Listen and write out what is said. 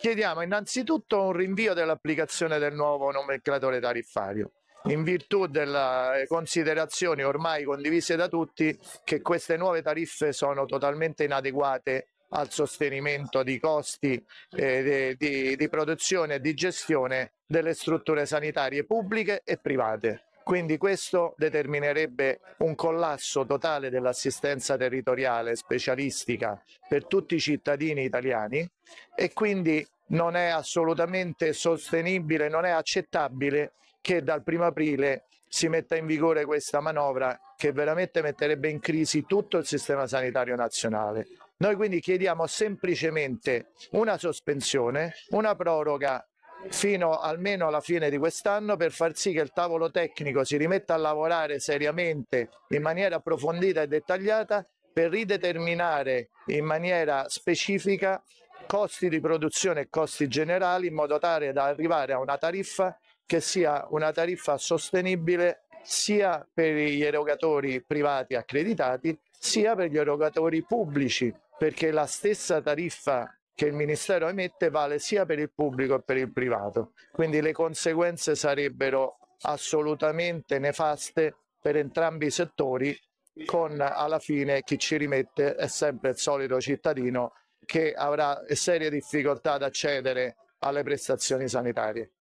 Chiediamo innanzitutto un rinvio dell'applicazione del nuovo nomenclatore tariffario in virtù delle eh, considerazioni ormai condivise da tutti che queste nuove tariffe sono totalmente inadeguate al sostenimento di costi eh, di, di, produzione e di gestione delle strutture sanitarie pubbliche e private. Quindi questo determinerebbe un collasso totale dell'assistenza territoriale specialistica per tutti i cittadini italiani e quindi non è assolutamente sostenibile, non è accettabile che dal 1 aprile si metta in vigore questa manovra che veramente metterebbe in crisi tutto il sistema sanitario nazionale. Noi quindi chiediamo semplicemente una sospensione, una proroga fino almeno alla fine di quest'anno per far sì che il tavolo tecnico si rimetta a lavorare seriamente in maniera approfondita e dettagliata per rideterminare in maniera specifica costi di produzione e costi generali in modo tale da arrivare a una tariffa che sia una tariffa sostenibile sia per gli erogatori privati accreditati sia per gli erogatori pubblici perché la stessa tariffa che il Ministero emette vale sia per il pubblico che per il privato, quindi le conseguenze sarebbero assolutamente nefaste per entrambi i settori, con alla fine chi ci rimette è sempre il solito cittadino che avrà serie difficoltà ad accedere alle prestazioni sanitarie.